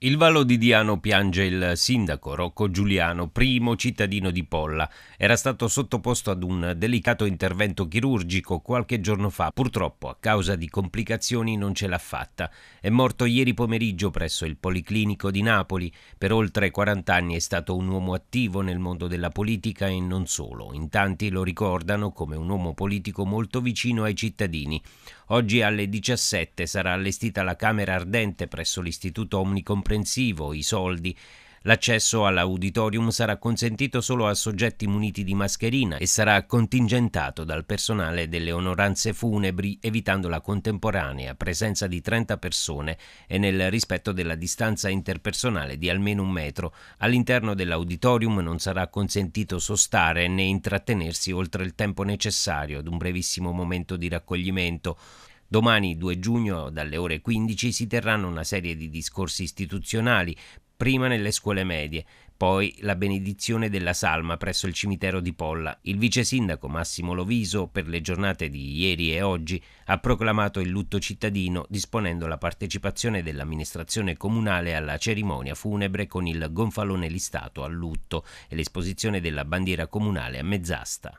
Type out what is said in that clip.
Il di Diano piange il sindaco Rocco Giuliano, primo cittadino di Polla. Era stato sottoposto ad un delicato intervento chirurgico qualche giorno fa. Purtroppo, a causa di complicazioni, non ce l'ha fatta. È morto ieri pomeriggio presso il Policlinico di Napoli. Per oltre 40 anni è stato un uomo attivo nel mondo della politica e non solo. In tanti lo ricordano come un uomo politico molto vicino ai cittadini. Oggi alle 17 sarà allestita la Camera Ardente presso l'Istituto Omnicomprensivo I Soldi L'accesso all'auditorium sarà consentito solo a soggetti muniti di mascherina e sarà contingentato dal personale delle onoranze funebri, evitando la contemporanea presenza di 30 persone e nel rispetto della distanza interpersonale di almeno un metro. All'interno dell'auditorium non sarà consentito sostare né intrattenersi oltre il tempo necessario ad un brevissimo momento di raccoglimento. Domani 2 giugno dalle ore 15 si terranno una serie di discorsi istituzionali, prima nelle scuole medie, poi la benedizione della salma presso il cimitero di Polla. Il vice sindaco Massimo Loviso, per le giornate di ieri e oggi, ha proclamato il lutto cittadino disponendo la partecipazione dell'amministrazione comunale alla cerimonia funebre con il gonfalone listato al lutto e l'esposizione della bandiera comunale a mezz'asta.